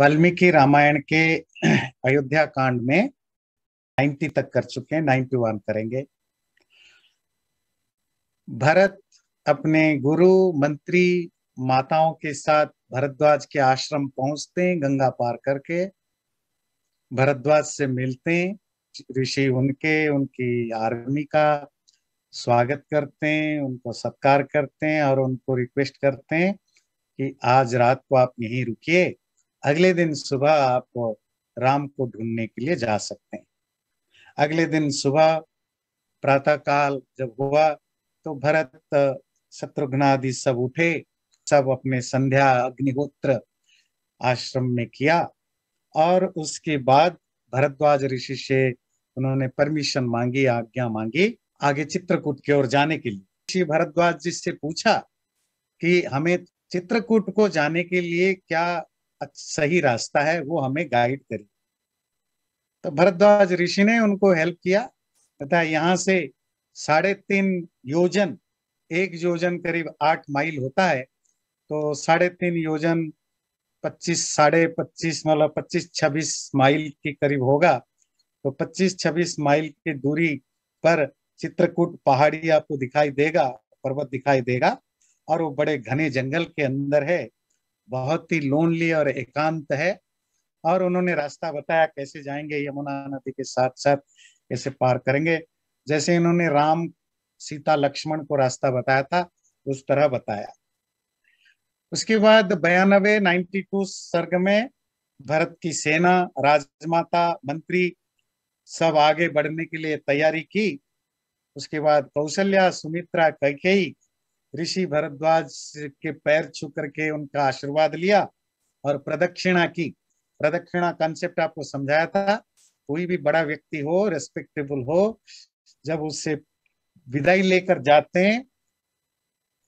वाल्मीकि रामायण के अयोध्या कांड में नाइन्टी तक कर चुके हैं वन करेंगे भरत अपने गुरु मंत्री माताओं के साथ भरद्वाज के आश्रम पहुंचते हैं गंगा पार करके भरद्वाज से मिलते हैं ऋषि उनके उनकी आर्मी का स्वागत करते हैं उनको सत्कार करते हैं और उनको रिक्वेस्ट करते हैं कि आज रात को आप यहीं रुकिए अगले दिन सुबह आप राम को ढूंढने के लिए जा सकते हैं अगले दिन सुबह प्रातः काल जब हुआ तो भरत शत्रुघ्न आदि सब उठे सब अपने संध्या अग्निहोत्र आश्रम में किया और उसके बाद भरद्वाज ऋषि से उन्होंने परमिशन मांगी आज्ञा मांगी आगे चित्रकूट की ओर जाने के लिए श्री भरद्वाज जी से पूछा कि हमें चित्रकूट को जाने के लिए क्या सही रास्ता है वो हमें गाइड करे तो भरद्वाज ऋषि ने उनको हेल्प किया तथा यहाँ से साढ़े तीन योजन एक योजन करीब आठ माइल होता है तो साढ़े तीन योजन पच्चीस साढ़े पच्चीस मतलब पच्चीस छब्बीस माइल के करीब होगा तो पच्चीस छब्बीस माइल की दूरी पर चित्रकूट पहाड़ी आपको दिखाई देगा पर्वत दिखाई देगा और वो बड़े घने जंगल के अंदर है बहुत ही लोनली और एकांत है और उन्होंने रास्ता बताया कैसे जाएंगे यमुना नदी के साथ साथ कैसे पार करेंगे जैसे इन्होंने राम सीता लक्ष्मण को रास्ता बताया था उस तरह बताया उसके बाद बयानवे नाइन्टी टू सर्ग में भरत की सेना राजमाता मंत्री सब आगे बढ़ने के लिए तैयारी की उसके बाद कौशल्या सुमित्रा कैके ऋषि भरद्वाज के पैर छू करके उनका आशीर्वाद लिया और प्रदक्षिणा की प्रदक्षिणा कॉन्सेप्ट आपको समझाया था कोई भी बड़ा व्यक्ति हो रेस्पेक्टेबल हो जब उससे विदाई लेकर जाते हैं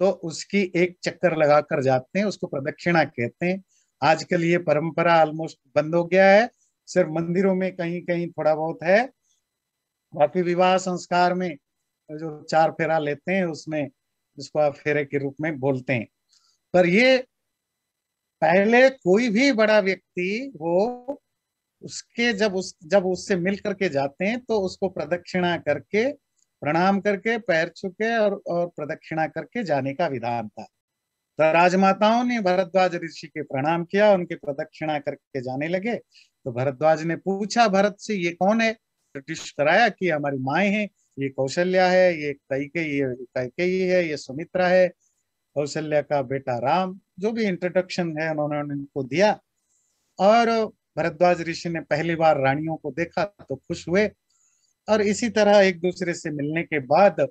तो उसकी एक चक्कर लगा कर जाते हैं उसको प्रदक्षिणा कहते हैं आजकल ये परंपरा ऑलमोस्ट बंद हो गया है सिर्फ मंदिरों में कहीं कहीं थोड़ा बहुत है बाकी विवाह संस्कार में जो चार फेरा लेते हैं उसमें जिसको आप फेरे के रूप में बोलते हैं पर ये पहले कोई भी बड़ा व्यक्ति वो उसके जब उस जब उससे मिल करके जाते हैं तो उसको प्रदक्षिणा करके प्रणाम करके पैर छुके और और प्रदक्षिणा करके जाने का विधान था तो राजमाताओं ने भरद्वाज ऋषि के प्रणाम किया उनके प्रदक्षिणा करके जाने लगे तो भरद्वाज ने पूछा भरत से ये कौन है ब्रिटिश तो कराया कि हमारी माए हैं ये कौशल्या है ये कैके ये ही है ये सुमित्रा है कौशल्या का बेटा राम जो भी इंट्रोडक्शन है उन्होंने उनको दिया और भरद्वाज ऋषि ने पहली बार रानियों को देखा तो खुश हुए और इसी तरह एक दूसरे से मिलने के बाद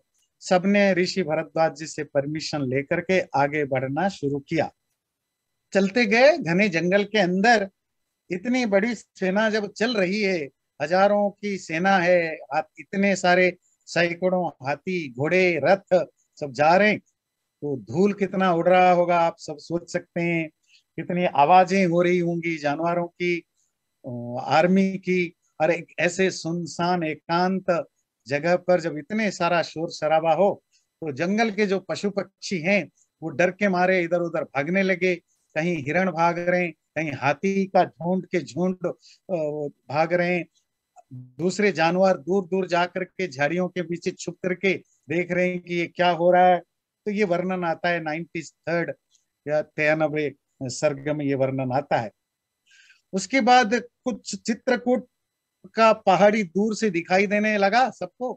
सबने ऋषि भरद्वाज जी से परमिशन लेकर के आगे बढ़ना शुरू किया चलते गए घने जंगल के अंदर इतनी बड़ी सेना जब चल रही है हजारों की सेना है इतने सारे सैकड़ों हाथी घोड़े रथ सब जा रहे हैं तो धूल कितना उड़ रहा होगा आप सब सोच सकते हैं कितनी आवाजें हो रही होंगी जानवरों की आर्मी की और एक ऐसे सुनसान एकांत जगह पर जब इतने सारा शोर शराबा हो तो जंगल के जो पशु पक्षी हैं वो डर के मारे इधर उधर भागने लगे कहीं हिरण भाग रहे हैं कहीं हाथी का झुंड के झुंड भाग रहे हैं दूसरे जानवर दूर दूर जाकर के झाड़ियों के पीछे छुप करके देख रहे हैं कि ये क्या हो रहा है तो ये वर्णन आता है नाइन्टी थर्ड या तिरानबे सर्ग में ये वर्णन आता है उसके बाद कुछ चित्रकूट का पहाड़ी दूर से दिखाई देने लगा सबको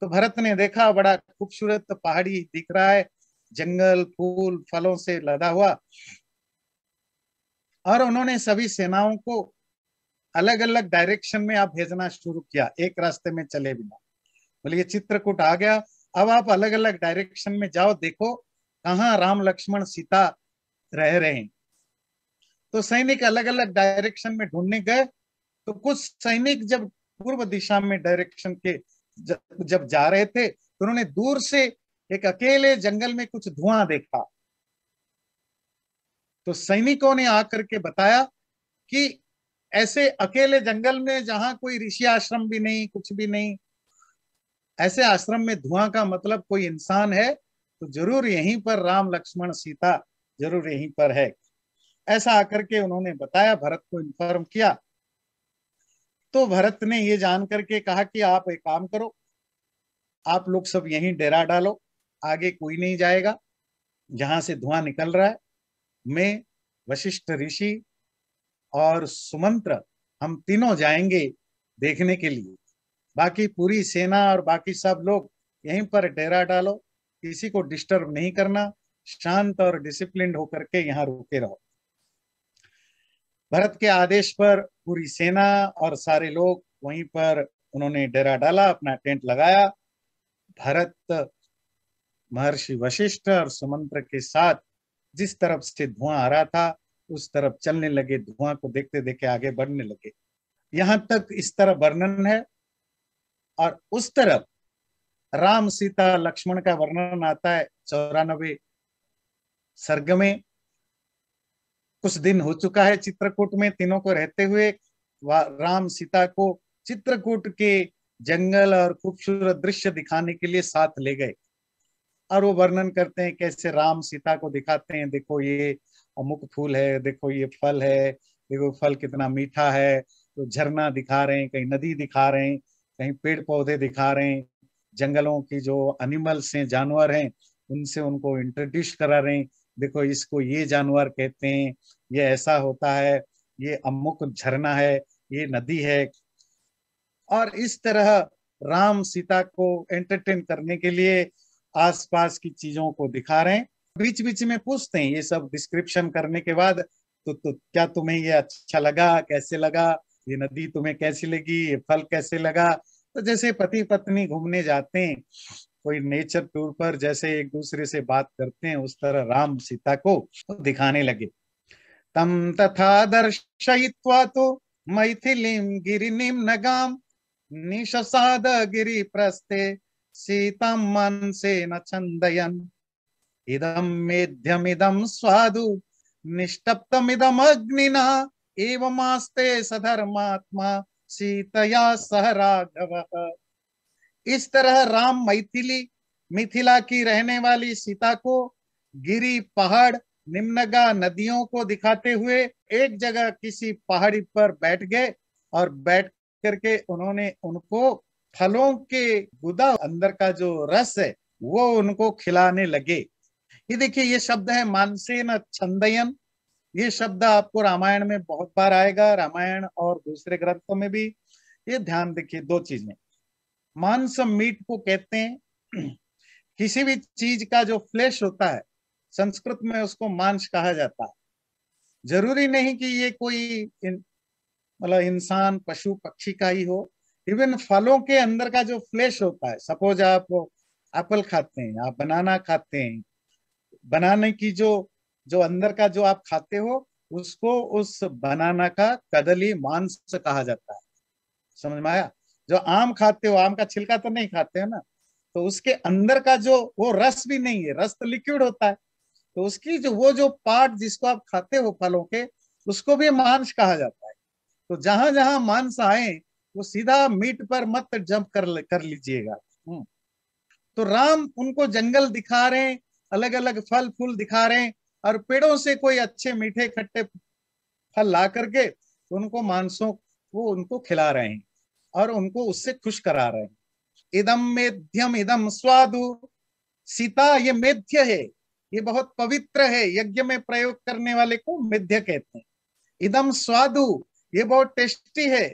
तो भरत ने देखा बड़ा खूबसूरत पहाड़ी दिख रहा है जंगल फूल फलों से लदा हुआ और उन्होंने सभी सेनाओं को अलग अलग डायरेक्शन में आप भेजना शुरू किया एक रास्ते में चले बिना बोलिए चित्रकूट आ गया अब आप अलग अलग डायरेक्शन में जाओ देखो कहाँ राम लक्ष्मण सीता रह रहे हैं तो सैनिक अलग अलग डायरेक्शन में ढूंढने गए तो कुछ सैनिक जब पूर्व दिशा में डायरेक्शन के जब जा रहे थे तो उन्होंने दूर से एक अकेले जंगल में कुछ धुआं देखा तो सैनिकों ने आकर के बताया कि ऐसे अकेले जंगल में जहां कोई ऋषि आश्रम भी नहीं कुछ भी नहीं ऐसे आश्रम में धुआं का मतलब कोई इंसान है तो जरूर यहीं पर राम लक्ष्मण सीता जरूर यहीं पर है ऐसा आकर के उन्होंने बताया भरत को इन्फॉर्म किया तो भरत ने ये जान करके कहा कि आप एक काम करो आप लोग सब यहीं डेरा डालो आगे कोई नहीं जाएगा जहां से धुआं निकल रहा है मैं वशिष्ठ ऋषि और सुमंत्र हम तीनों जाएंगे देखने के लिए बाकी पूरी सेना और बाकी सब लोग यहीं पर डेरा डालो किसी को डिस्टर्ब नहीं करना शांत और डिसिप्लिन होकर के यहाँ रुके रहो भरत के आदेश पर पूरी सेना और सारे लोग वहीं पर उन्होंने डेरा डाला अपना टेंट लगाया भरत महर्षि वशिष्ठ और सुमंत्र के साथ जिस तरफ से धुआं आ रहा था उस तरफ चलने लगे धुआं को देखते देखते आगे बढ़ने लगे यहां तक इस तरह वर्णन है और उस तरफ राम सीता लक्ष्मण का वर्णन आता है चौरानबे सर्ग में कुछ दिन हो चुका है चित्रकूट में तीनों को रहते हुए राम सीता को चित्रकूट के जंगल और खूबसूरत दृश्य दिखाने के लिए साथ ले गए और वो वर्णन करते हैं कैसे राम सीता को दिखाते हैं देखो ये अमुक फूल है देखो ये फल है देखो फल कितना मीठा है तो झरना दिखा रहे हैं कहीं नदी दिखा रहे हैं कहीं पेड़ पौधे दिखा रहे हैं जंगलों की जो एनिमल्स हैं जानवर हैं उनसे उनको इंट्रोड्यूस करा रहे हैं देखो इसको ये जानवर कहते हैं ये ऐसा होता है ये अमुक झरना है ये नदी है और इस तरह राम सीता को एंटरटेन करने के लिए आसपास की चीजों को दिखा रहे हैं बीच बीच में पूछते हैं ये सब डिस्क्रिप्शन करने के बाद तो, तो क्या तुम्हें ये अच्छा लगा कैसे लगा ये नदी तुम्हें कैसी लगी ये फल कैसे लगा तो जैसे पति पत्नी घूमने जाते हैं कोई नेचर टूर पर जैसे एक दूसरे से बात करते हैं उस तरह राम सीता को तो दिखाने लगे तम तथा दर्शयित्वा तो मैथिलीम गिरिनीम नगाम निशसाद गिरी प्रस्ते सीता मन से न चंदयन इदं स्वादु निष्टप्तमिदमग्निना एवमास्ते सधर्मात्मा सीतया सह राघव इस तरह राम मैथिली मिथिला की रहने वाली सीता को गिरी पहाड़ निम्नगा नदियों को दिखाते हुए एक जगह किसी पहाड़ी पर बैठ गए और बैठ करके उन्होंने उनको फलों के गुदा अंदर का जो रस है वो उनको खिलाने लगे ये देखिए ये शब्द है मानसेन छंदयन ये शब्द आपको रामायण में बहुत बार आएगा रामायण और दूसरे ग्रंथों में भी ये ध्यान देखिए दो चीजें मांस मीट को कहते हैं किसी भी चीज का जो फ्लेश होता है संस्कृत में उसको मांस कहा जाता है जरूरी नहीं कि ये कोई मतलब इंसान पशु पक्षी का ही हो इवन फलों के अंदर का जो फ्लेश होता है सपोज आप एप्पल खाते हैं आप बनाना खाते हैं बनाने की जो जो अंदर का जो आप खाते हो उसको उस बनाना का कदली मांस कहा जाता है समझ में आया जो आम खाते हो आम का छिलका तो नहीं खाते हो ना तो उसके अंदर का जो वो रस भी नहीं है रस तो लिक्विड होता है तो उसकी जो वो जो पार्ट जिसको आप खाते हो फलों के उसको भी मांस कहा जाता है तो जहां जहां मांस आए वो सीधा मीट पर मत जंप कर कर लीजिएगा हम्म। तो राम उनको जंगल दिखा रहे हैं अलग अलग फल फूल दिखा रहे हैं और पेड़ों से कोई अच्छे मीठे खट्टे फल ला करके उनको मानसों को उनको खिला रहे हैं और उनको उससे खुश करा रहे हैं इदम मेध्यम इदम स्वादु सीता ये मेध्य है ये बहुत पवित्र है यज्ञ में प्रयोग करने वाले को मेध्य कहते हैं इदम स्वादु ये बहुत टेस्टी है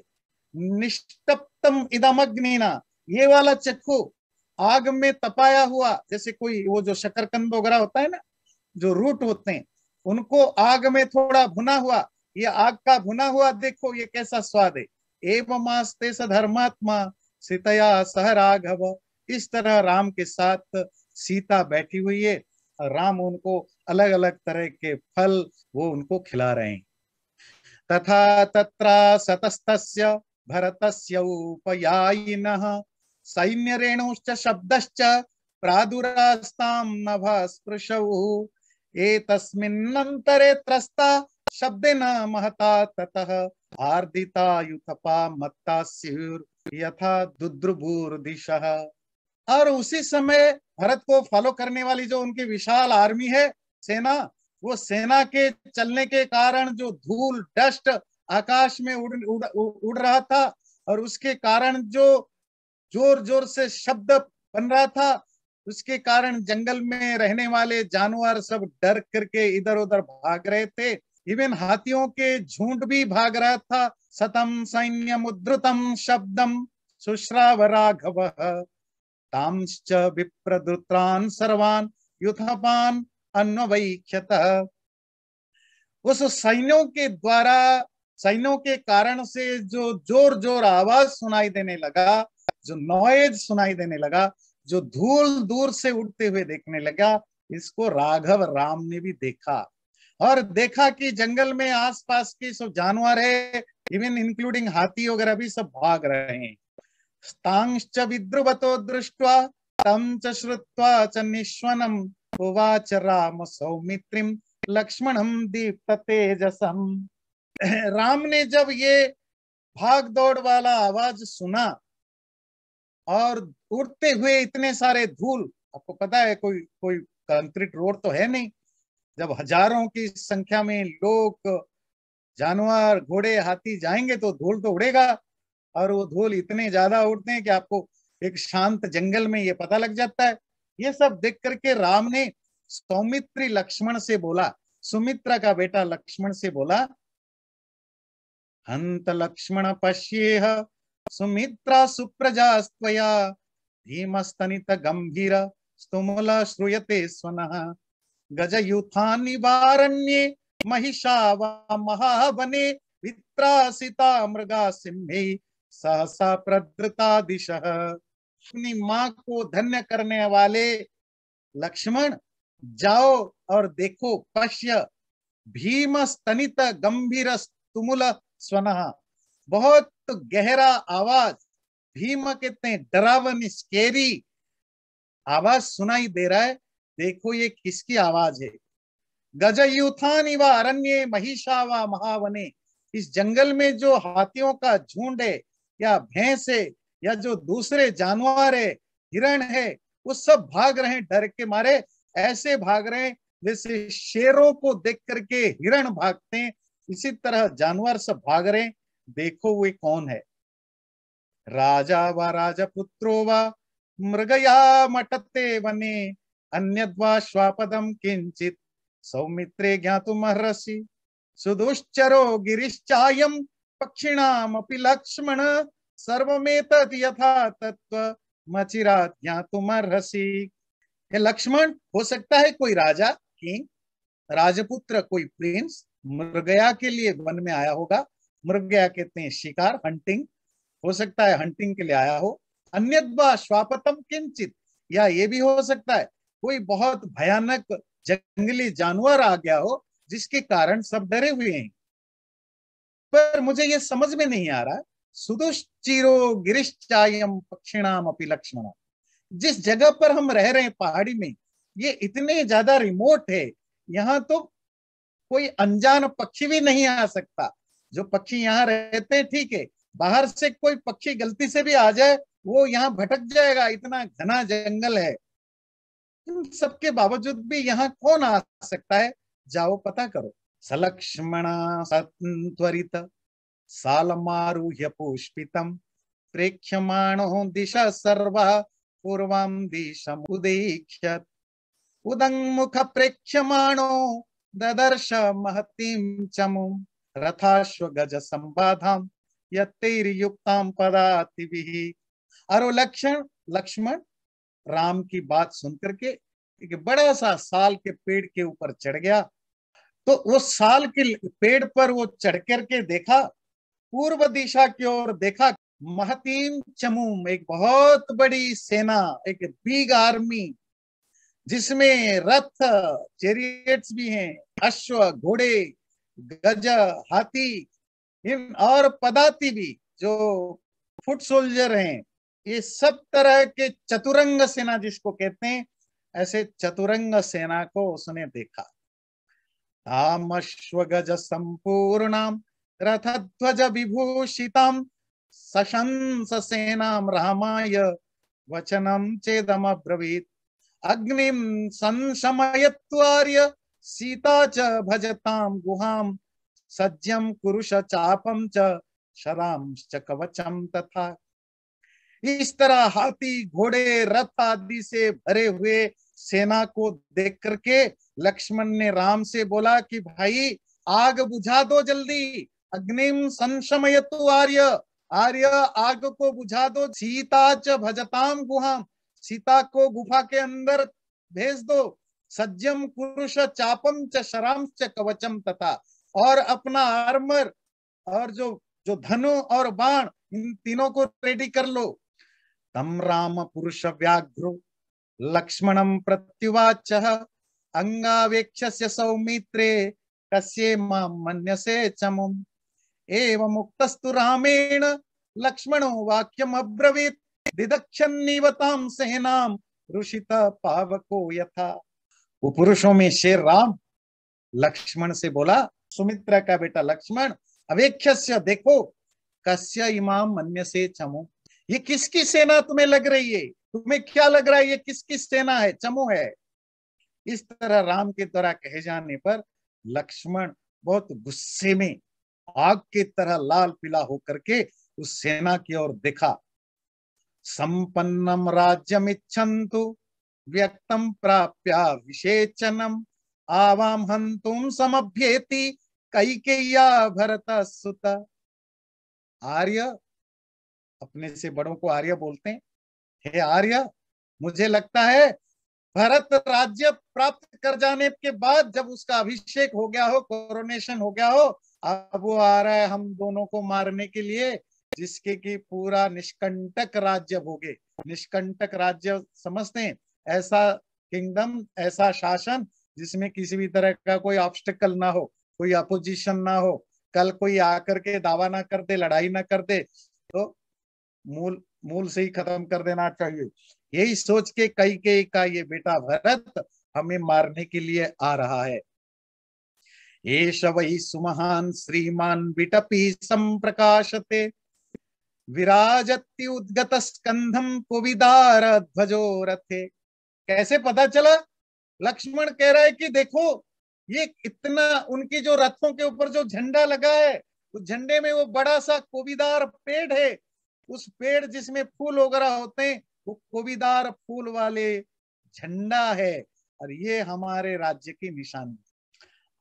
निष्टप्तम इदम अग्निना ये वाला चखो आग में तपाया हुआ जैसे कोई वो जो शकरकंद वगैरह होता है ना जो रूट होते हैं उनको आग में थोड़ा भुना हुआ ये आग का भुना हुआ देखो ये कैसा स्वाद है एवमास्ते स धर्मात्मा सीतया सह राघव इस तरह राम के साथ सीता बैठी हुई है राम उनको अलग अलग तरह के फल वो उनको खिला रहे हैं तथा तत्र सतस्तस्य भरतस्य उपयायिनः सैन्य रेणुश्च शब्दश्च प्रादुरास्तां नभ स्पृशौ एतस्मिन्नन्तरे त्रस्ता शब्देन महता ततः आर्दिता युतपा मत्ता स्युर यथा दिशः और उसी समय भरत को फॉलो करने वाली जो उनकी विशाल आर्मी है सेना वो सेना के चलने के कारण जो धूल डस्ट आकाश में उड़ उड़, उड़ रहा था और उसके कारण जो जोर जोर से शब्द बन रहा था उसके कारण जंगल में रहने वाले जानवर सब डर करके इधर उधर भाग रहे थे इवन हाथियों के झुंड भी भाग रहा था सतम सैन्य मुद्रुतम शब्दम सुश्राव राघव तांश्च विप्रदुत्रान सर्वान युथपान अन्वैक्षत उस सैन्यों के द्वारा सैन्यों के कारण से जो जोर जोर आवाज सुनाई देने लगा जो नॉइज सुनाई देने लगा जो धूल दूर से उड़ते हुए देखने लगा इसको राघव राम ने भी देखा और देखा कि जंगल में आसपास के सब जानवर है इवन इंक्लूडिंग हाथी वगैरह भी सब भाग रहे हैं तांश्च विद्रुवतो दृष्टवा तम च श्रुत्वा च निश्वनम उवाच राम सौमित्रिम लक्ष्मणम दीप्त तेजसम राम ने जब ये भाग दौड़ वाला आवाज सुना और उड़ते हुए इतने सारे धूल आपको पता है कोई कोई कंक्रीट रोड तो है नहीं जब हजारों की संख्या में लोग जानवर घोड़े हाथी जाएंगे तो धूल तो उड़ेगा और वो धूल इतने ज्यादा उड़ते हैं कि आपको एक शांत जंगल में ये पता लग जाता है ये सब देख करके राम ने सौमित्री लक्ष्मण से बोला सुमित्रा का बेटा लक्ष्मण से बोला हंत लक्ष्मण पश्येह सुमित्रा सुप्रजास्तया धीमस्तनित गंभीर स्तुमुल श्रूयते स्वनः गजयूथानिवारण्ये महिषा वा महावने वित्रासिता मृगा सिंह सहसा प्रदृता दिशः अपनी माँ को धन्य करने वाले लक्ष्मण जाओ और देखो पश्य भीम स्तनित गंभीर तुमुल स्वन बहुत तो गहरा आवाज भीम कितने डरावन स्केरी आवाज सुनाई दे रहा है देखो ये किसकी आवाज है गज युथानी व अरण्य महिषा व महावने इस जंगल में जो हाथियों का झुंड है या भैंस है या जो दूसरे जानवर है हिरण है वो सब भाग रहे हैं डर के मारे ऐसे भाग रहे हैं जैसे शेरों को देख करके हिरण भागते हैं इसी तरह जानवर सब भाग रहे हैं देखो वे कौन है राजा व राजपुत्रो व मृगया मटते वने अन्य श्वापदम किंचित सौमित्रे ज्ञात महर्षि सुदुश्चरो गिरीश्चा पक्षिणाम लक्ष्मण सर्वेत यथा तत्व मचिरात ज्ञातुमर्हसि हे लक्ष्मण हो सकता है कोई राजा किंग राजपुत्र कोई प्रिंस मृगया के लिए वन में आया होगा मृग गया कहते हैं शिकार हंटिंग हो सकता है हंटिंग के लिए आया हो अन्यथा स्वापतम किंचित या ये भी हो सकता है कोई बहुत भयानक जंगली जानवर आ गया हो जिसके कारण सब डरे हुए हैं पर मुझे ये समझ में नहीं आ रहा सुदुश्चिरो गिरिश्चायम पक्षिणाम अपनी लक्ष्मण जिस जगह पर हम रह रहे हैं पहाड़ी में ये इतने ज्यादा रिमोट है यहाँ तो कोई अनजान पक्षी भी नहीं आ सकता जो पक्षी यहाँ रहते हैं ठीक है बाहर से कोई पक्षी गलती से भी आ जाए वो यहाँ भटक जाएगा इतना घना जंगल है इन सबके बावजूद भी यहाँ कौन आ सकता है जाओ पता करो सलक्ष्मणा सत्वरित सालमारूह्य पुष्पितम प्रेक्षण दिशा सर्व पूर्वम दिशम उदीक्ष उदंग मुख प्रेक्षण ददर्श महतीम चमु गज संबाधाम यत्तेरियुक्ताम पदातिभिः और लक्षण लक्ष्मण राम की बात सुनकर के एक बड़ा सा साल के पेड़ के ऊपर चढ़ गया तो वो साल के पेड़ पर वो चढ़ करके देखा पूर्व दिशा की ओर देखा महतीम चमूम एक बहुत बड़ी सेना एक बिग आर्मी जिसमें रथ चेरियट्स भी हैं अश्व घोड़े गज हाथी इन और पदाती भी जो फुट सोल्जर हैं ये सब तरह के चतुरंग सेना जिसको कहते हैं ऐसे चतुरंग सेना को उसने देखा तामश्व गज रथ ध्वज विभूषिता सशंस सेनाम रामाय वचनम चेदम ब्रवीत अग्निम संशमय सीता च भजताम गुहाम सज्जम कुरुष चापम च शराम च कवचम तथा इस तरह हाथी घोड़े रथ आदि से भरे हुए सेना को देख करके लक्ष्मण ने राम से बोला कि भाई आग बुझा दो जल्दी अग्निम संशमय आर्य आर्य आग को बुझा दो सीता च भजताम गुहाम सीता को गुफा के अंदर भेज दो सज्जम कुरुष चापम च शराम च कवचम तथा और अपना आर्मर और जो जो धनु और बाण इन तीनों को रेडी कर लो तम राम पुरुष व्याघ्रो लक्ष्मणम प्रत्युवाच अंगावेक्ष्य सौमित्रे कस्ये मनसे मन्यसे चमुम एवं मुक्तस्तु रामेण लक्ष्मणो वाक्यम अब्रवीत दिदक्षन्निवताम सेनाम रुषित पावको यथा वो पुरुषों में शेर राम लक्ष्मण से बोला सुमित्रा का बेटा लक्ष्मण अवेक्षस्य देखो कस्य इमाम मन्य से चमो ये किसकी सेना तुम्हें लग रही है तुम्हें क्या लग रहा है ये किसकी सेना है चमो है इस तरह राम के द्वारा कहे जाने पर लक्ष्मण बहुत गुस्से में आग के तरह लाल पीला होकर के उस सेना की ओर देखा संपन्नम राज्यम इच्छंतु व्यक्त प्राप्य विषेचनम् आवाम हन्तुं समभ्येति कैकेय्या भरत सुत आर्य अपने से बड़ों को आर्य बोलते हैं हे आर्य मुझे लगता है भरत राज्य प्राप्त कर जाने के बाद जब उसका अभिषेक हो गया हो कोरोनेशन हो गया हो अब वो आ रहा है हम दोनों को मारने के लिए जिसके की पूरा निष्कंटक राज्य भोगे निष्कंटक राज्य समझते हैं ऐसा किंगडम ऐसा शासन जिसमें किसी भी तरह का कोई ऑब्स्टिकल ना हो कोई अपोजिशन ना हो कल कोई आकर के दावा ना कर दे लड़ाई ना कर दे तो मूल मूल से ही खत्म कर देना चाहिए यही सोच के कई के का ये बेटा भरत हमें मारने के लिए आ रहा है ये वही सुमहान श्रीमान बिटपी संप्रकाशते विराजति उद्गत स्कंधम कुविदार ध्वजो रथे कैसे पता चला लक्ष्मण कह रहा है कि देखो ये इतना उनकी जो रथों के ऊपर जो झंडा लगा है उस झंडे में वो बड़ा सा कोबीदार पेड़ है उस पेड़ जिसमें फूल वगैरह होते हैं वो कोबीदार फूल वाले झंडा है और ये हमारे राज्य की निशानी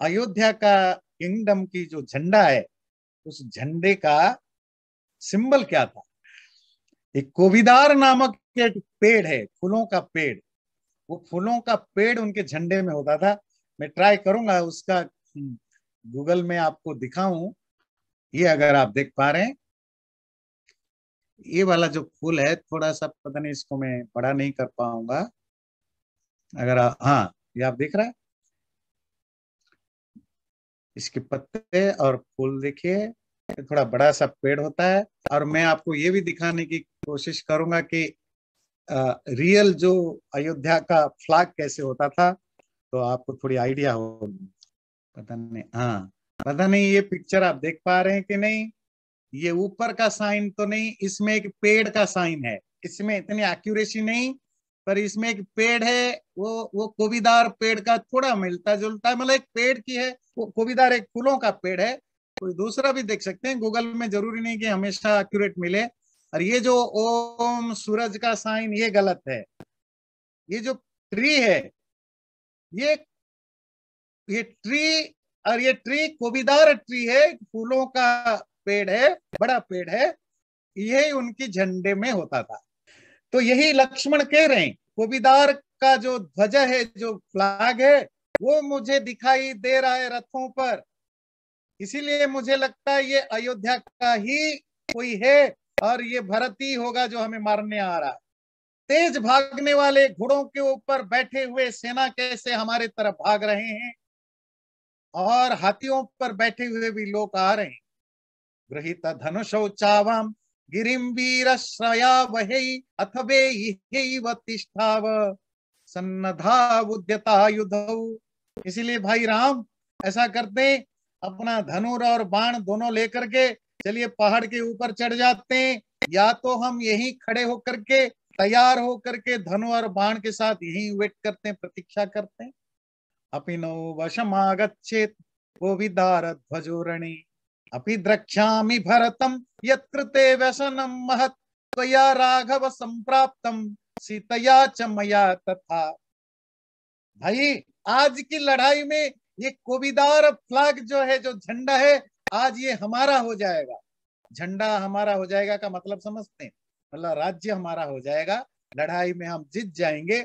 अयोध्या का किंगडम की जो झंडा है उस झंडे का सिंबल क्या था एक कोबीदार नामक एक पेड़ है फूलों का पेड़ वो फूलों का पेड़ उनके झंडे में होता था मैं ट्राई करूंगा उसका हम्म, गूगल में आपको दिखाऊं ये अगर आप देख पा रहे हैं ये वाला जो फूल है थोड़ा सा पता नहीं इसको मैं बड़ा नहीं कर पाऊंगा अगर आ, हाँ ये आप देख रहे हैं इसके पत्ते और फूल देखिए थोड़ा बड़ा सा पेड़ होता है और मैं आपको ये भी दिखाने की कोशिश करूंगा कि रियल जो अयोध्या का फ्लैग कैसे होता था तो आपको थोड़ी आइडिया हो पता नहीं हाँ पता नहीं ये पिक्चर आप देख पा रहे हैं कि नहीं ये ऊपर का साइन तो नहीं इसमें एक पेड़ का साइन है इसमें इतनी एक्यूरेसी नहीं पर इसमें एक पेड़ है वो वो कोबीदार पेड़ का थोड़ा मिलता जुलता है मतलब एक पेड़ की है वो कोबीदार एक फूलों का पेड़ है कोई दूसरा भी देख सकते हैं गूगल में जरूरी नहीं कि हमेशा एक्यूरेट मिले और ये जो ओम सूरज का साइन ये गलत है ये जो ट्री है ये ये ट्री और ये ट्री कोबीदार ट्री है फूलों का पेड़ है बड़ा पेड़ है यही उनकी झंडे में होता था तो यही लक्ष्मण कह रहे हैं कोबीदार का जो ध्वजा है जो फ्लैग है वो मुझे दिखाई दे रहा है रथों पर इसीलिए मुझे लगता है ये अयोध्या का ही कोई है और ये भरती होगा जो हमें मारने आ रहा है तेज भागने वाले घोड़ों के ऊपर बैठे हुए सेना कैसे हमारे तरफ भाग रहे हैं और हाथियों पर बैठे हुए भी लोग आ रहे हैं गृहित धनुषौचावाम गिरिम वीर श्रया वह अथवे तिष्ठाव सन्नधा उद्यता युद्ध इसीलिए भाई राम ऐसा करते अपना धनुर और बाण दोनों लेकर के चलिए पहाड़ के ऊपर चढ़ जाते हैं या तो हम यही खड़े होकर के तैयार होकर के धनु और बाण के साथ यही वेट करते हैं प्रतीक्षा करते हैं अपिनो वशम आगछेत वो विदार ध्वजोरणे अपी द्रक्षा भरतम ये व्यसनम महत त्वया राघव संप्राप्तम सीतया च मया तथा भाई आज की लड़ाई में ये कोविदार फ्लैग जो है जो झंडा है आज ये हमारा हो जाएगा झंडा हमारा हो जाएगा का मतलब समझते हैं मतलब राज्य हमारा हो जाएगा लड़ाई में हम जीत जाएंगे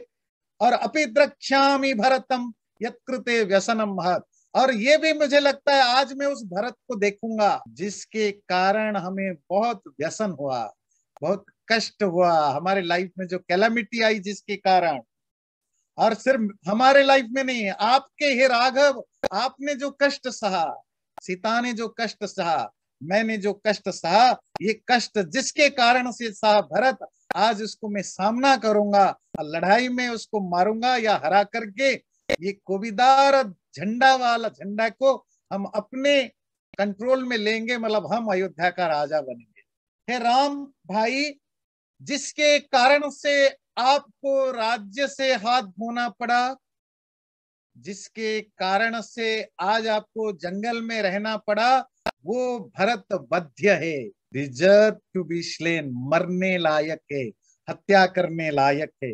और अपिद्रक्षामी भरतम यकृते व्यसनम भरत और ये भी मुझे लगता है आज मैं उस भरत को देखूंगा जिसके कारण हमें बहुत व्यसन हुआ बहुत कष्ट हुआ हमारे लाइफ में जो कैलामिटी आई जिसके कारण और सिर्फ हमारे लाइफ में नहीं है आपके हे राघव आपने जो कष्ट सहा सीता ने जो कष्ट सहा मैंने जो कष्ट सहा ये कष्ट जिसके कारण से सहा भरत आज उसको मैं सामना करूंगा लड़ाई में उसको मारूंगा या हरा करके ये कोविदार झंडा वाला झंडा को हम अपने कंट्रोल में लेंगे मतलब हम अयोध्या का राजा बनेंगे हे राम भाई जिसके कारण से आपको राज्य से हाथ धोना पड़ा जिसके कारण से आज आपको जंगल में रहना पड़ा वो भरत बध्य है डिजर्व टू बी स्लेन मरने लायक है हत्या करने लायक है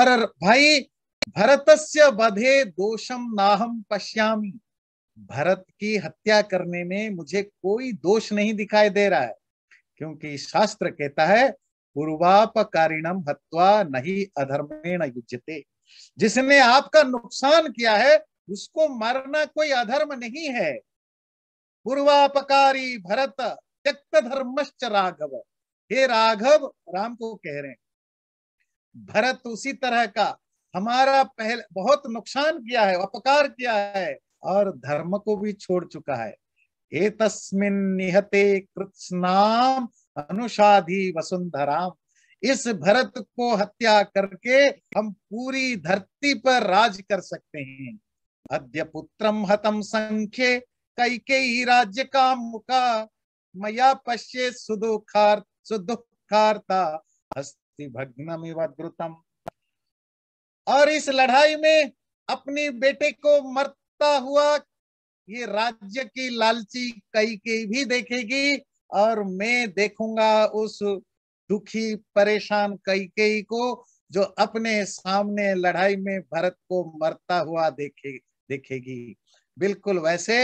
और भाई भरतस्य बधे दोषम नाहम पश्यामी भरत की हत्या करने में मुझे कोई दोष नहीं दिखाई दे रहा है क्योंकि शास्त्र कहता है पूर्वापकारिणम हत्वा नहीं अधर्मेण युजते जिसने आपका नुकसान किया है उसको मारना कोई अधर्म नहीं है पूर्वापकारी भरत त्यक्त धर्मश्च राघव हे राघव राम को कह रहे हैं भरत उसी तरह का हमारा पहले बहुत नुकसान किया है अपकार किया है और धर्म को भी छोड़ चुका है हे तस्मिन निहते कृत्स्नाम अनुषाधि वसुंधराम इस भरत को हत्या करके हम पूरी धरती पर राज कर सकते हैं अद्य पुत्रम हतम संख्य कई कई राज्य का मुका मया पश्ये सुदुखार सुदुखार्ता हस्ति भग्नमिव द्रुतम और इस लड़ाई में अपने बेटे को मरता हुआ ये राज्य की लालची कई कई भी देखेगी और मैं देखूंगा उस दुखी परेशान कैकेयी को जो अपने सामने लड़ाई में भरत को मरता हुआ देखे देखेगी बिल्कुल वैसे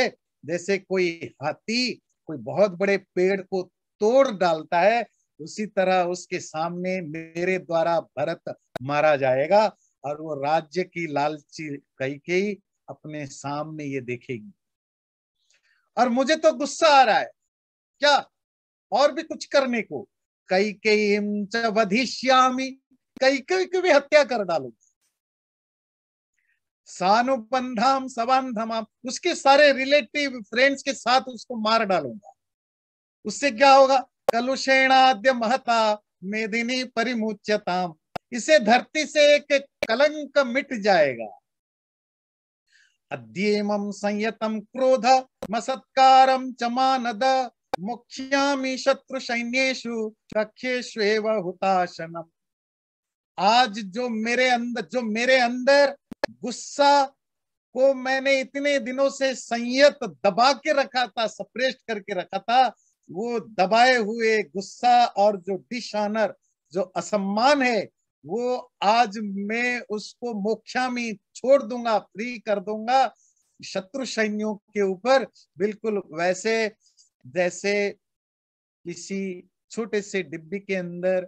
जैसे कोई हाथी कोई बहुत बड़े पेड़ को तोड़ डालता है उसी तरह उसके सामने मेरे द्वारा भरत मारा जाएगा और वो राज्य की लालची कई कई अपने सामने ये देखेगी और मुझे तो गुस्सा आ रहा है क्या और भी कुछ करने को कैकेयीम च वधिष्यामी कैकेयी की भी हत्या कर डालूंगा सानुबंधाम सबंधाम उसके सारे रिलेटिव फ्रेंड्स के साथ उसको मार डालूंगा उससे क्या होगा कलुषेणाद्य महता मेदिनी परिमुच्यताम इसे धरती से एक कलंक मिट जाएगा अद्येम संयतम क्रोध मसत्कारम चमानद मुख्यामी शत्रु सैन्यु चक्षेष्वेव हुताशनम आज जो मेरे अंदर जो मेरे अंदर गुस्सा को मैंने इतने दिनों से संयत दबा के रखा था सप्रेस करके रखा था वो दबाए हुए गुस्सा और जो डिशानर जो असम्मान है वो आज मैं उसको मोक्षा में छोड़ दूंगा फ्री कर दूंगा शत्रु सैन्यों के ऊपर बिल्कुल वैसे जैसे किसी छोटे से डिब्बी के अंदर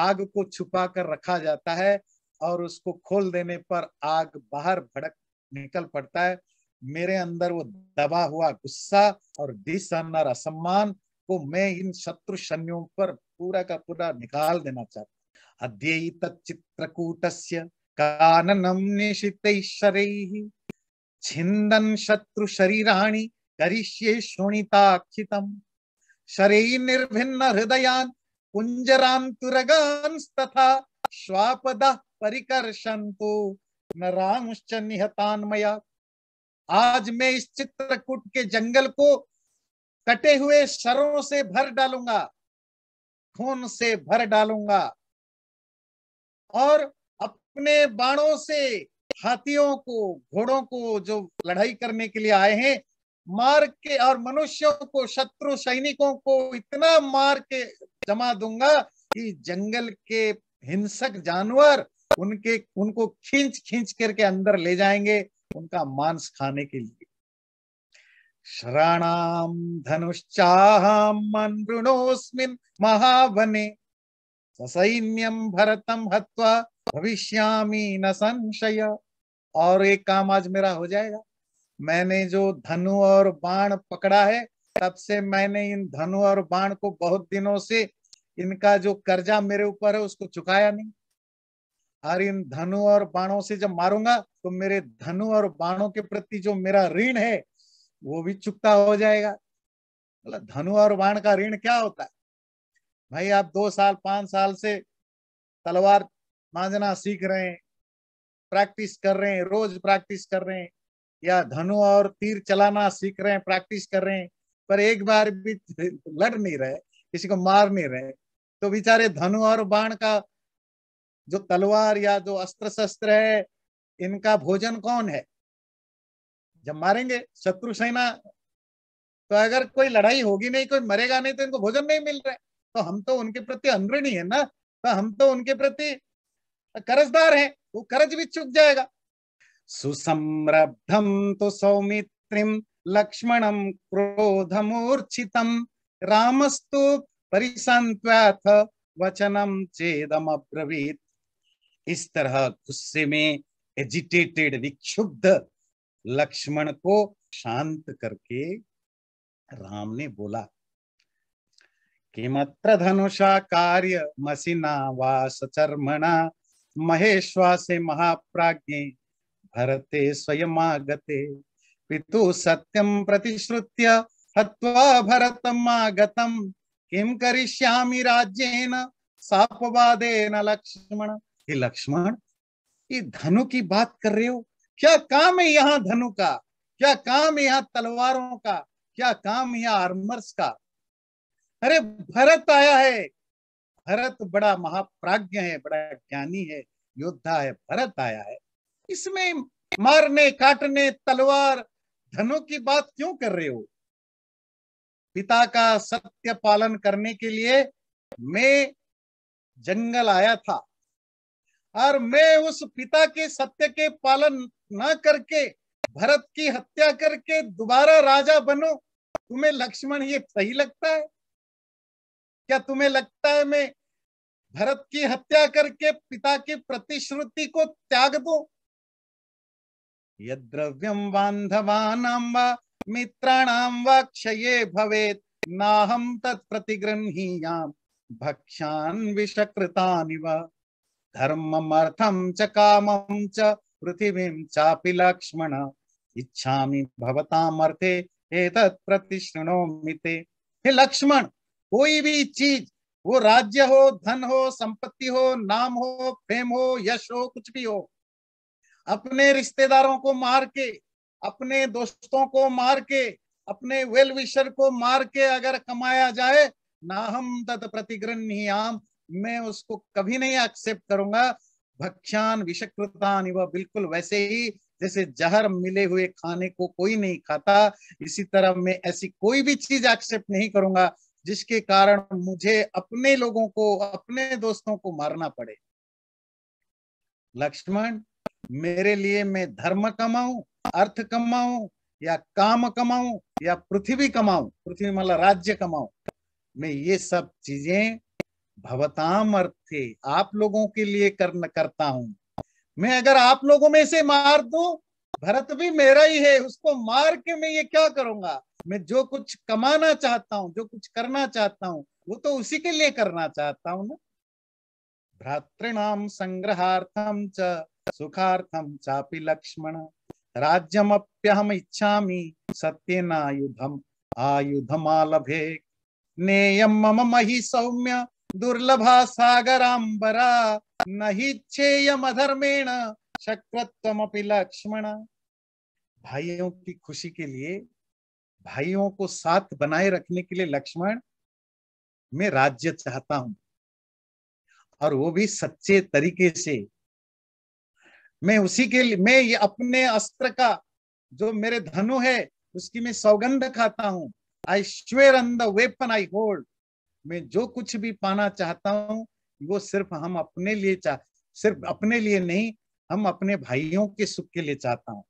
आग को छुपा कर रखा जाता है और उसको खोल देने पर आग बाहर भड़क निकल पड़ता है मेरे अंदर वो दबा हुआ गुस्सा और डिसनर असम्मान को मैं इन शत्रु शनियों पर पूरा का पूरा निकाल देना चाहता अध्ययी तत्चित्रकूट काननम निशित छिंदन शत्रु शरीराणी करिष्ये शोणिताक्षितम शरी निर्भिन्न हृदयान कुंजराम तथा श्वापद परिकर्षंतु न नरांश्च निहतान मया आज मैं इस चित्रकूट के जंगल को कटे हुए शरों से भर डालूंगा खून से भर डालूंगा और अपने बाणों से हाथियों को घोड़ों को जो लड़ाई करने के लिए आए हैं मार के और मनुष्यों को शत्रु सैनिकों को इतना मार के जमा दूंगा कि जंगल के हिंसक जानवर उनके उनको खींच खींच करके अंदर ले जाएंगे उनका मांस खाने के लिए शरणाम धनुश्चाहम मृणोस्मिन महावने सैन्यम भरतम हत्वा भविष्यामी न संशय और एक काम आज मेरा हो जाएगा मैंने जो धनु और बाण पकड़ा है तब से मैंने इन धनु और बाण को बहुत दिनों से इनका जो कर्जा मेरे ऊपर है उसको चुकाया नहीं और इन धनु और बाणों से जब मारूंगा तो मेरे धनु और बाणों के प्रति जो मेरा ऋण है वो भी चुकता हो जाएगा मतलब धनु और बाण का ऋण क्या होता है भाई आप दो साल पांच साल से तलवार मांझना सीख रहे हैं प्रैक्टिस कर रहे हैं रोज प्रैक्टिस कर रहे हैं या धनु और तीर चलाना सीख रहे हैं प्रैक्टिस कर रहे हैं पर एक बार भी लड़ नहीं रहे किसी को मार नहीं रहे तो बेचारे धनु और बाण का जो तलवार या जो अस्त्र शस्त्र है इनका भोजन कौन है जब मारेंगे शत्रु सेना तो अगर कोई लड़ाई होगी नहीं कोई मरेगा नहीं तो इनको भोजन नहीं मिल रहा है तो हम तो उनके प्रति अनुणी है ना तो हम तो उनके प्रति कर्जदार हैं वो कर्ज भी चुक जाएगा सुसंरब्धम तो सौमित्रिम लक्ष्मणम क्रोधमूर्छितम रामस्तु परिसंत्वाथ वचनम चेदम अब्रवीत इस तरह गुस्से में एजिटेटेड विक्षुब्ध लक्ष्मण को शांत करके राम ने बोला किमत्र धनुषा कार्य मसिना वास चर्मणा महेश्वासे महाप्राज्ञे भरते स्वयं आगते पितु सत्यम प्रतिश्रुत्य हत्वा भरतम् आगतम् किं करिष्यामि राज्येन सापवादेन लक्ष्मण हे लक्ष्मण ये धनु की बात कर रहे हो क्या काम है यहाँ धनु का क्या काम है यहाँ तलवारों का क्या काम है यहाँ आर्मर्स का अरे भरत आया है भरत बड़ा महाप्राज्ञ है बड़ा ज्ञानी है योद्धा है भरत आया है इसमें मारने काटने तलवार धनों की बात क्यों कर रहे हो पिता का सत्य पालन करने के लिए मैं जंगल आया था और मैं उस पिता के सत्य के पालन ना करके भरत की हत्या करके दोबारा राजा बनो तुम्हें लक्ष्मण ये सही लगता है क्या तुम्हें लगता है मैं भरत की हत्या करके पिता की प्रतिश्रुति को त्याग दो यद्रव्यम बांधवा वा मित्राणां वा क्षये भवेत् नाहं तत् प्रतिगृह्णीयां विषकृतानि वा च कामं च पृथिवीं चापि लक्ष्मण इच्छामि भवतामर्थे एतत् प्रतिशृणोमि ते हे लक्ष्मण कोई भी चीज वो राज्य हो धन हो संपत्ति हो नाम हो प्रेम हो यश हो कुछ भी हो अपने रिश्तेदारों को मार के अपने दोस्तों को मार के अपने वेल विशर को मार के अगर कमाया जाए ना हम तत् आम मैं उसको कभी नहीं एक्सेप्ट करूंगा भक्षान विषकृतान वह बिल्कुल वैसे ही जैसे जहर मिले हुए खाने को कोई नहीं खाता इसी तरह मैं ऐसी कोई भी चीज एक्सेप्ट नहीं करूंगा जिसके कारण मुझे अपने लोगों को अपने दोस्तों को मारना पड़े लक्ष्मण मेरे लिए मैं धर्म कमाऊ अर्थ कमाऊ या काम कमाऊ या पृथ्वी कमाऊ पृथ्वी मतलब राज्य कमाऊ मैं ये सब चीजें भवताम अर्थे आप लोगों के लिए करन करता हूं मैं अगर आप लोगों में से मार दू भरत भी मेरा ही है उसको मार के मैं ये क्या करूंगा मैं जो कुछ कमाना चाहता हूं जो कुछ करना चाहता हूं वो तो उसी के लिए करना चाहता हूं ना भ्रातृणाम संग्रहार्थम च सुखार्थम चापि लक्ष्मण राज्यमप्यहम इच्छा सत्यनायुधम आयुधम आयुधमालभे नेयम मम मही सौम्य दुर्लभा सागरांबरा नहीं छेयम अधर्मेण अपि लक्ष्मण भाइयों की खुशी के लिए भाइयों को साथ बनाए रखने के लिए लक्ष्मण मैं राज्य चाहता हूं और वो भी सच्चे तरीके से मैं उसी के लिए मैं ये अपने अस्त्र का जो मेरे धनु है उसकी मैं सौगंध खाता हूँ I swear on the weapon I hold मैं जो कुछ भी पाना चाहता हूँ वो सिर्फ हम अपने लिए चाह सिर्फ अपने लिए नहीं हम अपने भाइयों के सुख के लिए चाहता हूँ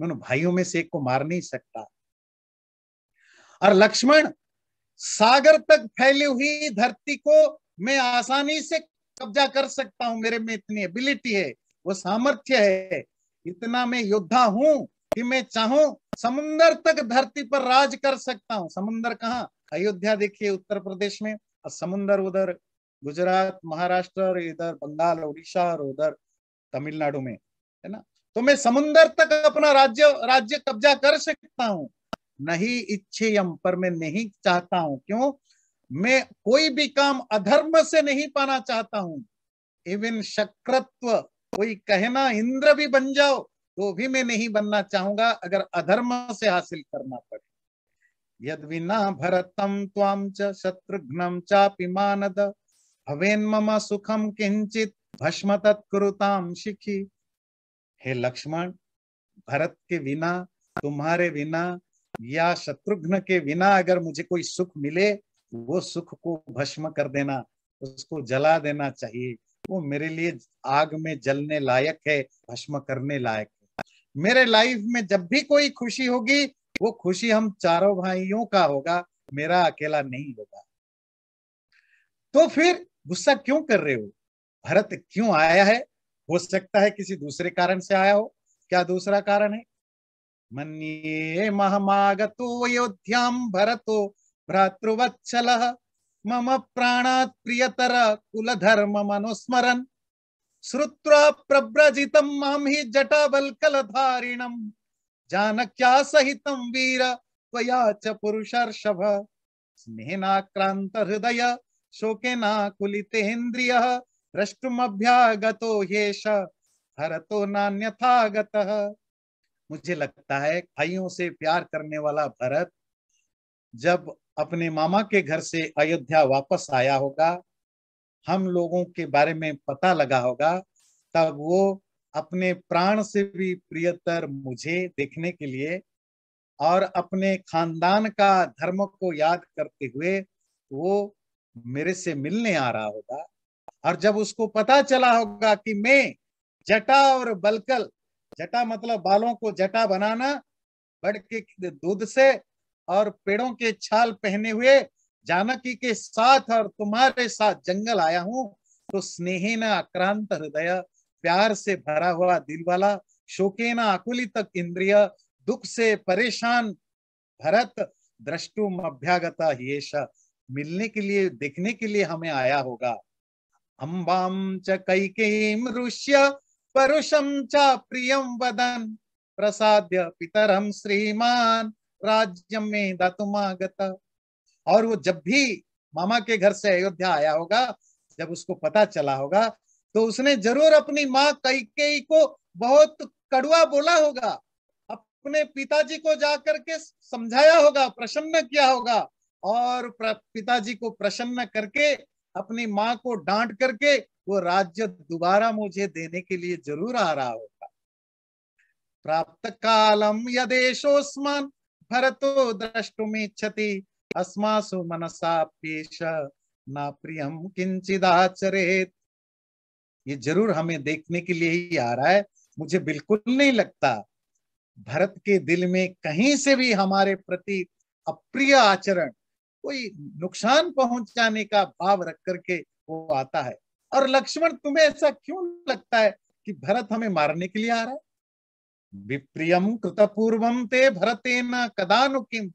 मैं भाइयों में से एक को मार नहीं सकता और लक्ष्मण सागर तक फैली हुई धरती को मैं आसानी से कब्जा कर सकता हूं मेरे में इतनी एबिलिटी है वो सामर्थ्य है इतना मैं योद्धा हूं कि मैं चाहू समुन्दर तक धरती पर राज कर सकता हूं समुन्दर कहाँ अयोध्या देखिए उत्तर प्रदेश में और समुन्दर उधर गुजरात महाराष्ट्र और इधर बंगाल उड़ीसा और उधर तमिलनाडु में है ना तो मैं समुन्दर तक अपना राज्य राज्य कब्जा कर सकता हूँ नहीं यम पर मैं नहीं चाहता हूँ क्यों मैं कोई भी काम अधर्म से नहीं पाना चाहता हूँ इवन शक्रत्व कोई कहना इंद्र भी बन जाओ तो भी मैं नहीं बनना चाहूंगा अगर अधर्म से हासिल करना पड़े यद विना भरतम ताम च शत्रुघ्न चापि मानद भवेन मम सुखम किंचित भस्म तत्कुरुताम शिखी हे लक्ष्मण भरत के बिना तुम्हारे बिना या शत्रुघ्न के बिना अगर मुझे कोई सुख मिले वो सुख को भस्म कर देना उसको जला देना चाहिए वो मेरे लिए आग में जलने लायक है भस्म करने लायक है मेरे लाइफ में जब भी कोई खुशी होगी वो खुशी हम चारों भाइयों का होगा मेरा अकेला नहीं होगा तो फिर गुस्सा क्यों कर रहे हो भरत क्यों आया है हो सकता है किसी दूसरे कारण से आया हो क्या दूसरा कारण है मनिए महामागतो अयोध्या भरतो भ्रातृवत्सल मम प्राणा प्रियतर कुलधर्म मनोस्मरन् श्रुत्वा प्रव्रजितं मां हि जटाबल्कलधारिणं जानक्या सहितं वीर त्वया च पुरुषर्षभ हृदय शोकेनाकुलितेन्द्रियः द्रष्टुमभ्यागतो हेश हरतो नान्यथा गतः मुझे लगता है भाइयों से प्यार करने वाला भरत जब अपने मामा के घर से अयोध्या वापस आया होगा हम लोगों के बारे में पता लगा होगा तब वो अपने प्राण से भी प्रियतर मुझे देखने के लिए और अपने खानदान का धर्म को याद करते हुए वो मेरे से मिलने आ रहा होगा और जब उसको पता चला होगा कि मैं जटा और बलकल जटा मतलब बालों को जटा बनाना बड़ के दूध से और पेड़ों के छाल पहने हुए जानकी के साथ और तुम्हारे साथ जंगल आया हूं तो स्नेहे न आक्रांत हृदय प्यार से भरा हुआ दिल वाला न आकुलित इंद्रिय दुख से परेशान भरत दृष्टु अभ्यागता ये मिलने के लिए देखने के लिए हमें आया होगा अम्बाम च कैकेयीम मृष्य परुषम च प्रियम वदन प्रसाद्य पितरम श्रीमान राज्य में दातुमा गता और वो जब भी मामा के घर से अयोध्या आया होगा जब उसको पता चला होगा तो उसने जरूर अपनी माँ कैकेयी को बहुत कड़वा बोला होगा अपने पिताजी को जाकर के समझाया होगा प्रसन्न किया होगा और पिताजी को प्रसन्न करके अपनी माँ को डांट करके वो राज्य दोबारा मुझे देने के लिए जरूर आ रहा होगा प्राप्त कालम यदेशोस्मान भरतो द्रष्टुमिच्छति अस्मासु मनसाप्येश न प्रियम किंचिदाचरेत ये जरूर हमें देखने के लिए ही आ रहा है मुझे बिल्कुल नहीं लगता भरत के दिल में कहीं से भी हमारे प्रति अप्रिय आचरण कोई नुकसान पहुंचाने का भाव रख करके वो आता है और लक्ष्मण तुम्हें ऐसा क्यों लगता है कि भरत हमें मारने के लिए आ रहा है विप्रियम कृतपूर्व ते भरतेन नु किम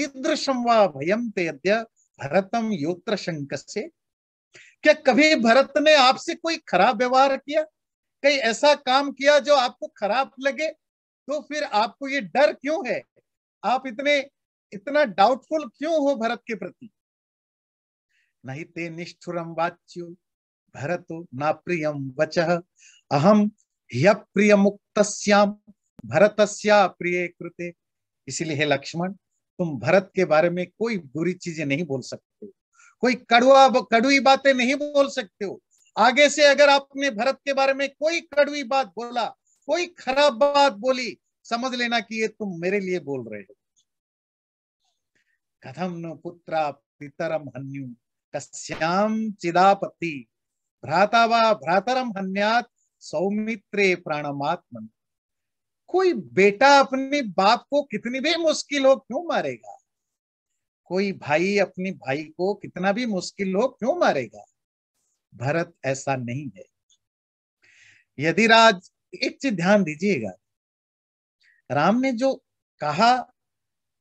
ईदृशम वा भयम ते अद्य भरतम योत्र से क्या कभी भरत ने आपसे कोई खराब व्यवहार किया कई ऐसा काम किया जो आपको खराब लगे तो फिर आपको ये डर क्यों है आप इतने इतना डाउटफुल क्यों हो भरत के प्रति नहीं ते निष्ठुरम वाच्यो भरत ना प्रियम वच अहम मुक्त श्याम भरत प्रिय कृते इसीलिए लक्ष्मण तुम भरत के बारे में कोई बुरी चीजें नहीं बोल सकते हो कोई कड़वा कड़वी बातें नहीं बोल सकते हो आगे से अगर आपने भरत के बारे में कोई कड़वी बात बोला कोई खराब बात बोली समझ लेना कि ये तुम मेरे लिए बोल रहे हो कथम न पुत्र पितरम हन्यु कश्याम चिदापति भ्राता वा भ्रातरम हन्यात सौमित्रे प्राणमात्मन कोई बेटा अपने बाप को कितनी भी मुश्किल हो क्यों मारेगा कोई भाई अपने भाई को कितना भी मुश्किल हो क्यों मारेगा भरत ऐसा नहीं है यदि राज एक चीज ध्यान दीजिएगा राम ने जो कहा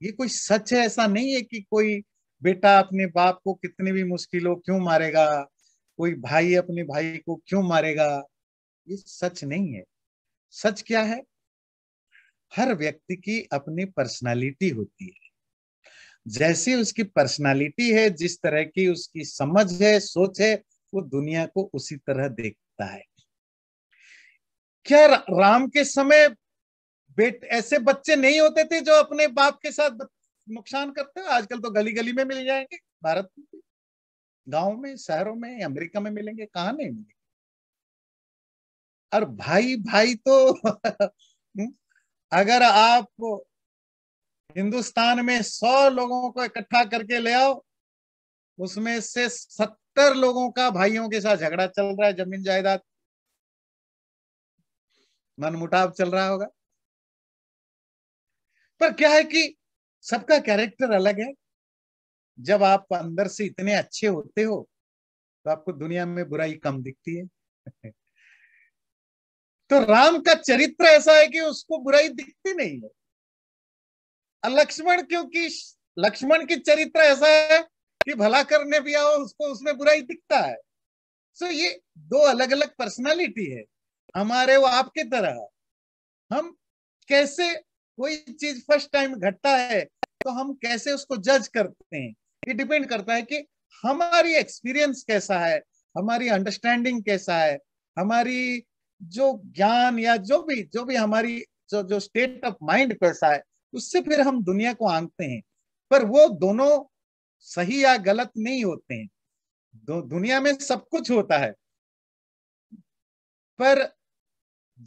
ये कोई सच है ऐसा नहीं है कि कोई बेटा अपने बाप को कितनी भी मुश्किल हो क्यों मारेगा कोई भाई अपने भाई को क्यों मारेगा ये सच नहीं है सच क्या है हर व्यक्ति की अपनी पर्सनालिटी होती है जैसी उसकी पर्सनालिटी है जिस तरह की उसकी समझ है सोच है वो दुनिया को उसी तरह देखता है क्या राम के समय बेट ऐसे बच्चे नहीं होते थे जो अपने बाप के साथ नुकसान करते हैं आजकल तो गली गली में मिल जाएंगे भारत में गांव में शहरों में अमेरिका में मिलेंगे कहा नहीं मिलेंगे और भाई भाई तो हम्म, अगर आप हिंदुस्तान में सौ लोगों को इकट्ठा करके ले आओ उसमें से सत्तर लोगों का भाइयों के साथ झगड़ा चल रहा है जमीन जायदाद मनमुटाव चल रहा होगा पर क्या है कि सबका कैरेक्टर अलग है जब आप अंदर से इतने अच्छे होते हो तो आपको दुनिया में बुराई कम दिखती है तो राम का चरित्र ऐसा है कि उसको बुराई दिखती नहीं है लक्ष्मण क्योंकि लक्ष्मण की चरित्र ऐसा है कि भला करने भी आओ उसको उसमें बुराई दिखता है सो ये दो अलग अलग पर्सनालिटी है हमारे वो आपके तरह हम कैसे कोई चीज फर्स्ट टाइम घटता है तो हम कैसे उसको जज करते हैं ये डिपेंड करता है कि हमारी एक्सपीरियंस कैसा है हमारी अंडरस्टैंडिंग कैसा है हमारी जो ज्ञान या जो भी जो भी हमारी जो जो स्टेट ऑफ माइंड कैसा है उससे फिर हम दुनिया को आंकते हैं पर वो दोनों सही या गलत नहीं होते हैं दुनिया में सब कुछ होता है पर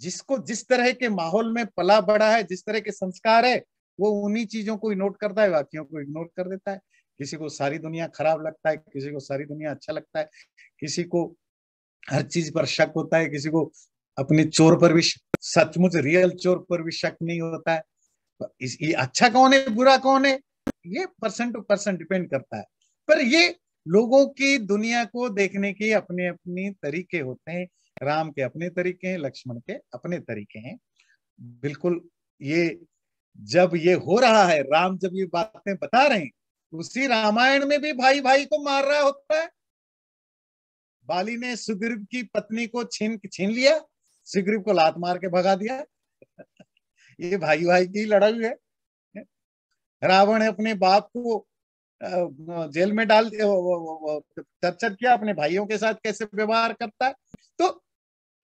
जिसको जिस तरह के माहौल में पला बड़ा है जिस तरह के संस्कार है वो उन्हीं चीजों को इग्नोर करता है बाकियों को इग्नोर कर देता है किसी को सारी दुनिया खराब लगता है किसी को सारी दुनिया अच्छा लगता है किसी को हर चीज पर शक होता है किसी को अपने चोर पर भी सचमुच रियल चोर पर भी शक नहीं होता है इस, ये अच्छा कौन है बुरा कौन है ये पर्सन टू पर्सन डिपेंड करता है पर ये लोगों की दुनिया को देखने के अपने अपने तरीके होते हैं राम के अपने तरीके हैं लक्ष्मण के अपने तरीके हैं बिल्कुल ये जब ये हो रहा है राम जब ये बातें बता रहे हैं तो उसी रामायण में भी भाई भाई को मार रहा होता है बाली ने सुग्रीव की पत्नी को छीन छीन लिया सुग्रीव को लात मार के भगा दिया ये भाई भाई की लड़ाई है रावण अपने बाप को जेल में डाल चर्चर किया अपने भाइयों के साथ कैसे व्यवहार करता है तो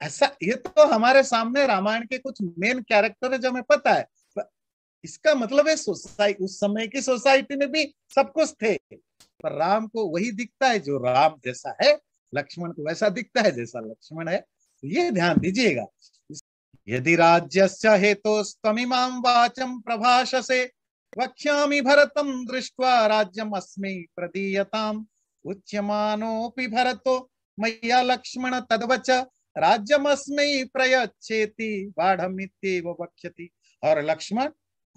ऐसा ये तो हमारे सामने रामायण के कुछ मेन कैरेक्टर है जो हमें पता है इसका मतलब है सोसाइटी उस समय की सोसाइटी में भी सब कुछ थे पर राम को वही दिखता है जो राम जैसा है लक्ष्मण को वैसा दिखता है जैसा लक्ष्मण है ये ध्यान दीजिएगा यदि राज्यस्य हेतोस्तमिमां वाचं प्रभाषसे भरतम भरतं राज्यम अस्मी प्रदीयता उच्यमानोपि भरतो मैया लक्ष्मण तदवच राज्यमस्मि प्रयच्छेति बाढ़मित्येव वक्ष्यति और लक्ष्मण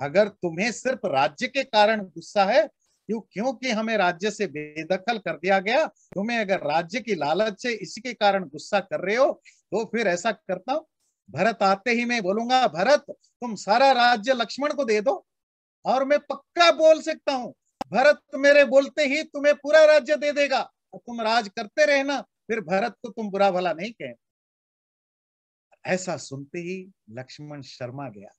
अगर तुम्हें सिर्फ राज्य के कारण गुस्सा है क्यों क्योंकि हमें राज्य से बेदखल कर दिया गया तुम्हें अगर राज्य की लालच से इसी के कारण गुस्सा कर रहे हो तो फिर ऐसा करता हूं भरत आते ही मैं बोलूंगा भरत तुम सारा राज्य लक्ष्मण को दे दो और मैं पक्का बोल सकता हूं भरत मेरे बोलते ही तुम्हें पूरा राज्य दे देगा और तुम राज करते रहना फिर भरत को तुम बुरा भला नहीं कह ऐसा सुनते ही लक्ष्मण शर्मा गया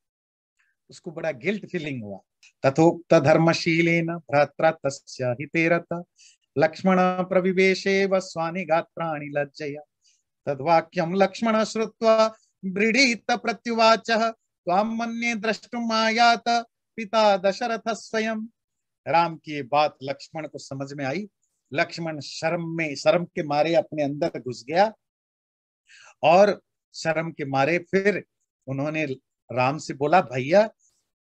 उसको बड़ा गिल्ट फीलिंग हुआ तथोक्त धर्मशील भ्रात्र तस्तेरथ लक्ष्मण प्रविवेशेव स्वानि गात्राणि लज्जया तद्वाक्यम लक्ष्मण श्रुवा ब्रीडीत प्रत्युवाच मे द्रष्टुम आयात पिता दशरथ स्वयं राम की बात लक्ष्मण को समझ में आई लक्ष्मण शर्म में शर्म के मारे अपने अंदर घुस गया और शर्म के मारे फिर उन्होंने राम से बोला भैया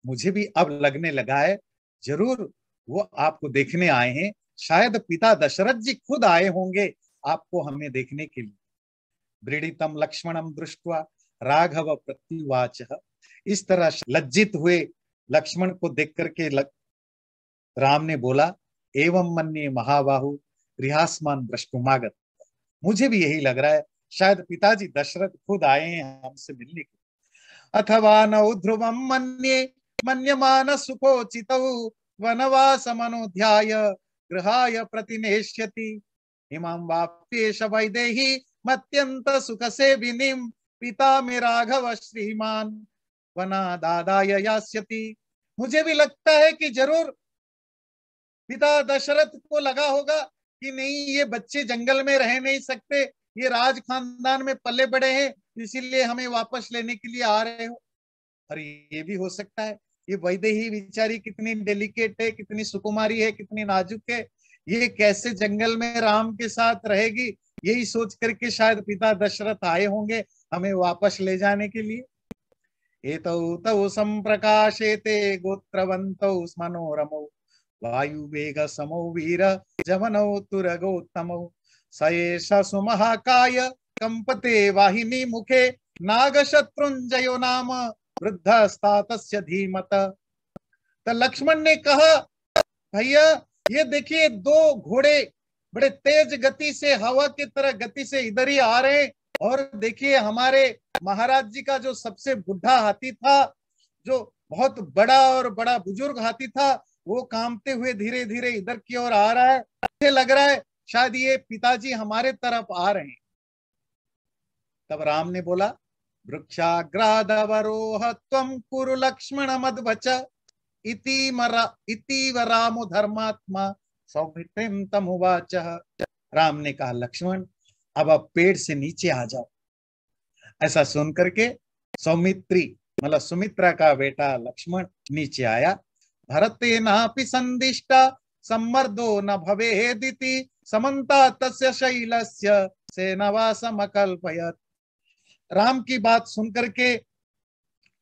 मुझे भी अब लगने लगा है जरूर वो आपको देखने आए हैं शायद पिता दशरथ जी खुद आए होंगे आपको हमें देखने के लिए ब्रीडितम लक्ष्मणम दृष्टवा राघव प्रतिवाच इस तरह लज्जित हुए लक्ष्मण को देख करके लग... राम ने बोला एवं मन महाबाहु रिहासमान दृष्टुमागत मुझे भी यही लग रहा है शायद पिताजी दशरथ खुद आए हैं हमसे मिलने के अथवा न ध्रुवम मन्ये मनमान सुखोचित वनवासमनुध्याय गृहाय प्रतिष्यति इमां वाप्येष वैदेही सुख से पिता में राघव श्रीमान वना दादा यास्यति मुझे भी लगता है कि जरूर पिता दशरथ को लगा होगा कि नहीं ये बच्चे जंगल में रह नहीं सकते ये राज खानदान में पले बड़े हैं इसीलिए हमें वापस लेने के लिए आ रहे हो और ये भी हो सकता है ये वैदेही विचारी कितनी डेलिकेट है कितनी सुकुमारी है कितनी नाजुक है ये कैसे जंगल में राम के साथ रहेगी यही सोच करके शायद पिता दशरथ आए होंगे हमें वापस ले जाने के लिए संप्रकाशे ते गोत्रवंतौ मनोरम वायु वेग समो वीर जमनौ तुरगोत्तमौ सयेश सुमहाकाय कंपते वाहिनी मुखे नाग शत्रुंजयो नाम वृद्धा तस्य धीमत तो लक्ष्मण ने कहा भैया ये देखिए दो घोड़े बड़े तेज गति से हवा की तरह गति से इधर ही आ रहे और देखिए हमारे महाराज जी का जो सबसे बुढ़ा हाथी था जो बहुत बड़ा और बड़ा बुजुर्ग हाथी था वो कामते हुए धीरे धीरे इधर की ओर आ रहा है मुझे लग रहा है शायद ये पिताजी हमारे तरफ आ रहे हैं तब राम ने बोला वृक्षाग्रादवरोहत्वं कुरु लक्ष्मणमद्वच इतीव रामो धर्मात्मा सौभित्रिम तमुवाच राम ने कहा लक्ष्मण अब आप पेड़ से नीचे आ जाओ ऐसा सुन करके सौमित्री मतलब सुमित्रा का बेटा लक्ष्मण नीचे आया भरत नापि संदिष्टा सम्मर्दो न भवेदिति समन्ता तस्य शैलस्य सेनवासमकल्पयत् राम की बात सुनकर के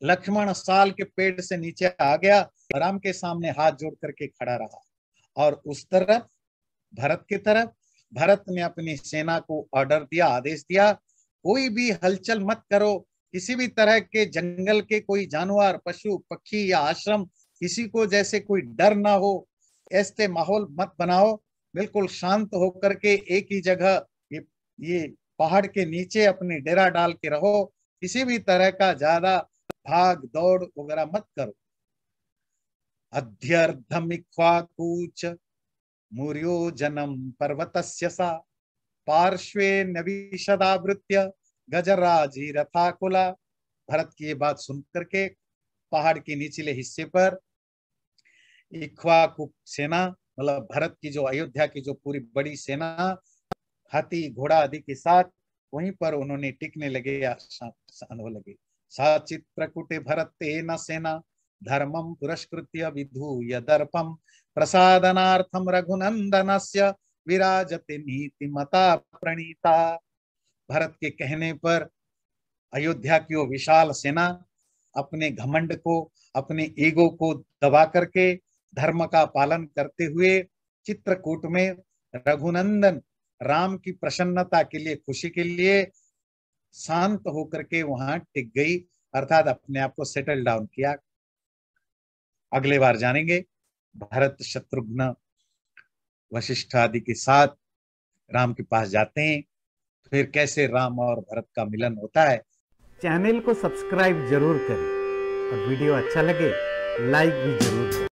लक्ष्मण साल के पेड़ से नीचे आ गया राम के सामने हाथ जोड़ करके खड़ा रहा और उस तरफ भरत की तरफ भरत ने अपनी सेना को ऑर्डर दिया आदेश दिया कोई भी हलचल मत करो किसी भी तरह के जंगल के कोई जानवर पशु पक्षी या आश्रम किसी को जैसे कोई डर ना हो ऐसे माहौल मत बनाओ बिल्कुल शांत होकर के एक ही जगह ये ये पहाड़ के नीचे अपने डेरा डाल के रहो किसी भी तरह का ज्यादा भाग दौड़ वगैरह मत करो अध्यर्थमिख्वाकूच मुर्यो जनम पर्वतस्य सा पार्श्वे नवीशदावृत्य गजराजी रथाकुला भरत की ये बात सुन करके पहाड़ के निचले हिस्से पर इख्वाकु सेना मतलब भरत की जो अयोध्या की जो पूरी बड़ी सेना हाथी घोड़ा आदि के साथ वहीं पर उन्होंने टिकने लगे या लगे साचित प्रकुटे भरत न सेना धर्मम पुरस्कृत विधु यदर्पम प्रसादनार्थम रघुनंदन से विराजते नीति मता प्रणीता भरत के कहने पर अयोध्या की वो विशाल सेना अपने घमंड को अपने ईगो को दबा करके धर्म का पालन करते हुए चित्रकूट में रघुनंदन राम की प्रसन्नता के लिए खुशी के लिए शांत होकर के वहां टिक गई अर्थात अपने आप को सेटल डाउन किया अगले बार जानेंगे भरत शत्रुघ्न वशिष्ठ आदि के साथ राम के पास जाते हैं फिर कैसे राम और भरत का मिलन होता है चैनल को सब्सक्राइब जरूर करें और वीडियो अच्छा लगे लाइक भी जरूर करें